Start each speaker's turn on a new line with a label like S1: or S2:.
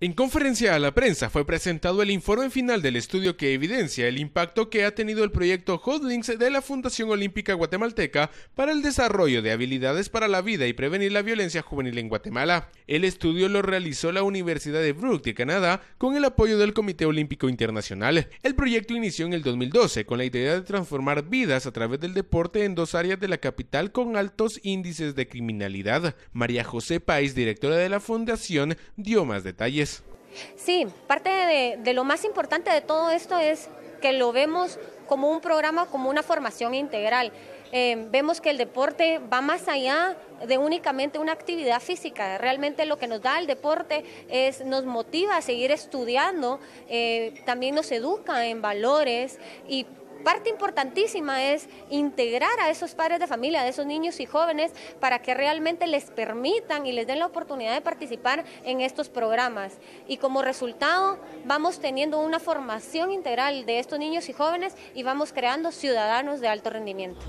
S1: En conferencia a la prensa fue presentado el informe final del estudio que evidencia el impacto que ha tenido el proyecto Hotlinks de la Fundación Olímpica Guatemalteca para el desarrollo de habilidades para la vida y prevenir la violencia juvenil en Guatemala. El estudio lo realizó la Universidad de Brook de Canadá con el apoyo del Comité Olímpico Internacional. El proyecto inició en el 2012 con la idea de transformar vidas a través del deporte en dos áreas de la capital con altos índices de criminalidad. María José País, directora de la fundación, dio más detalles.
S2: Sí, parte de, lo más importante de todo esto es que lo vemos como un programa, como una formación integral. Eh, vemos que el deporte va más allá de únicamente una actividad física. Realmente lo que nos da el deporte es, nos motiva a seguir estudiando, eh, también nos educa en valores y Parte importantísima es integrar a esos padres de familia, a esos niños y jóvenes, para que realmente les permitan y les den la oportunidad de participar en estos programas. Y como resultado, vamos teniendo una formación integral de estos niños y jóvenes y vamos creando ciudadanos de alto rendimiento.